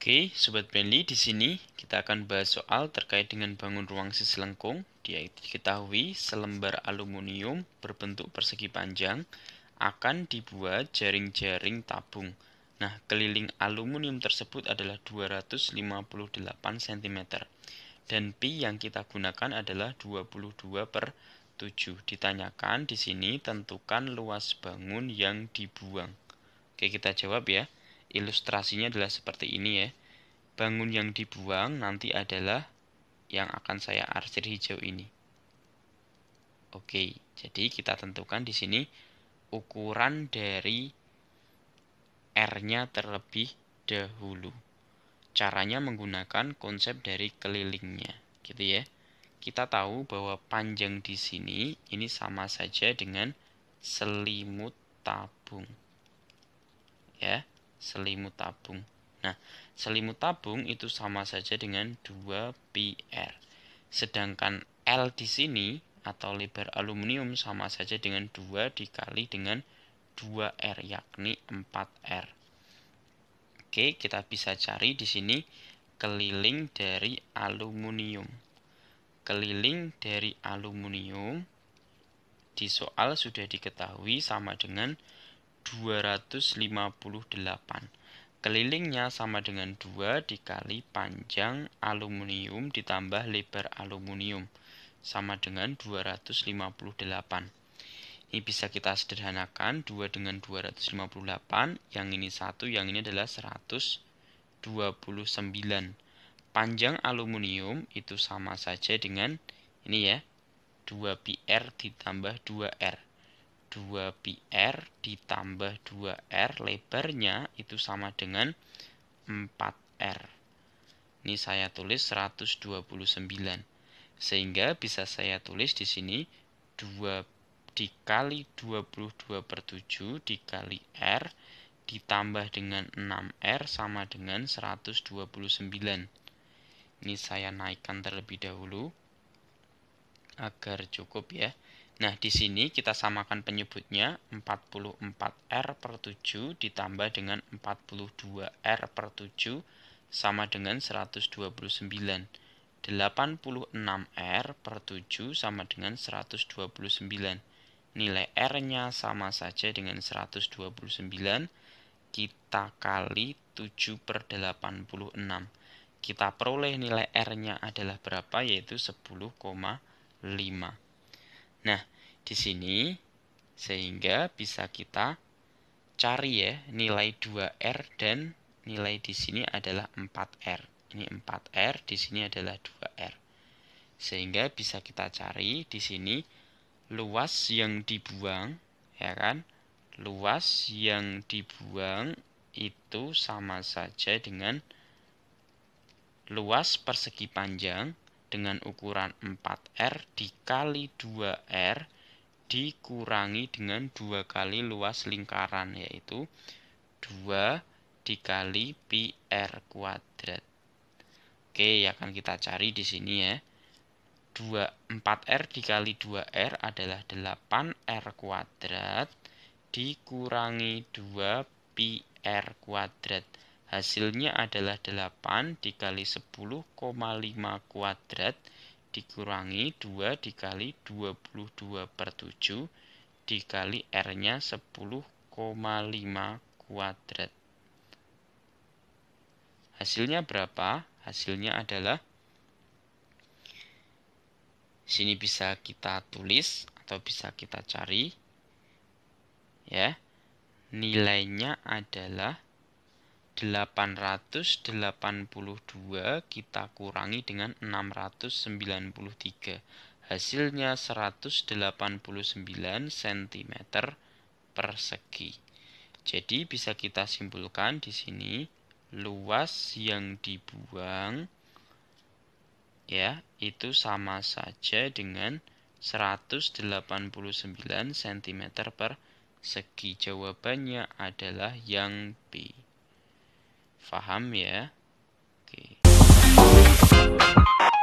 Oke, sobat Benli, di sini kita akan bahas soal terkait dengan bangun ruang sisi lengkung. Diketahui selembar aluminium berbentuk persegi panjang akan dibuat jaring-jaring tabung. Nah, keliling aluminium tersebut adalah 258 cm. Dan pi yang kita gunakan adalah 22 per 7. Ditanyakan di sini tentukan luas bangun yang dibuang. Oke, kita jawab ya. Ilustrasinya adalah seperti ini ya. Bangun yang dibuang nanti adalah yang akan saya arsir hijau ini. Oke, jadi kita tentukan di sini ukuran dari R-nya terlebih dahulu. Caranya menggunakan konsep dari kelilingnya, gitu ya. Kita tahu bahwa panjang di sini ini sama saja dengan selimut tabung. Ya selimut tabung. Nah, selimut tabung itu sama saja dengan 2PR. Sedangkan L di sini atau lebar aluminium sama saja dengan 2 dikali dengan 2R yakni 4R. Oke, kita bisa cari di sini keliling dari aluminium. Keliling dari aluminium di soal sudah diketahui sama dengan 258. Kelilingnya sama dengan 2 dikali panjang aluminium ditambah lebar aluminium sama dengan 258. Ini bisa kita sederhanakan 2 dengan 258, yang ini 1, yang ini adalah 129. Panjang aluminium itu sama saja dengan ini ya, 2PR ditambah 2R. 2πr ditambah 2r lebarnya itu sama dengan 4r. Ini saya tulis 129. Sehingga bisa saya tulis di sini 2 dikali 22 per 7 dikali r ditambah dengan 6r sama dengan 129. Ini saya naikkan terlebih dahulu agar cukup ya. Nah, di sini kita samakan penyebutnya 44R per 7 ditambah dengan 42R per 7 sama dengan 129. 86R per 7 sama dengan 129. Nilai R-nya sama saja dengan 129. Kita kali 7 per 86. Kita peroleh nilai R-nya adalah berapa? Yaitu 10,5. Nah, di sini sehingga bisa kita cari ya nilai 2R dan nilai di sini adalah 4R. Ini 4R, di sini adalah 2R. Sehingga bisa kita cari di sini luas yang dibuang, ya kan? Luas yang dibuang itu sama saja dengan luas persegi panjang dengan ukuran 4R dikali 2R dikurangi dengan 2 kali luas lingkaran yaitu 2 dikali pi r kuadrat. Oke, akan kita cari di sini ya. 2 4R dikali 2R adalah 8R kuadrat dikurangi 2 pi r kuadrat. Hasilnya adalah 8 dikali 10,5 kuadrat dikurangi 2 dikali 22 per 7 dikali R-nya 10,5 kuadrat. Hasilnya berapa? Hasilnya adalah sini bisa kita tulis atau bisa kita cari ya. Nilainya adalah 882 kita kurangi dengan 693. Hasilnya 189 cm persegi. Jadi bisa kita simpulkan di sini luas yang dibuang ya itu sama saja dengan 189 cm persegi. Jawabannya adalah yang B. Faham ya? Oke. Okay.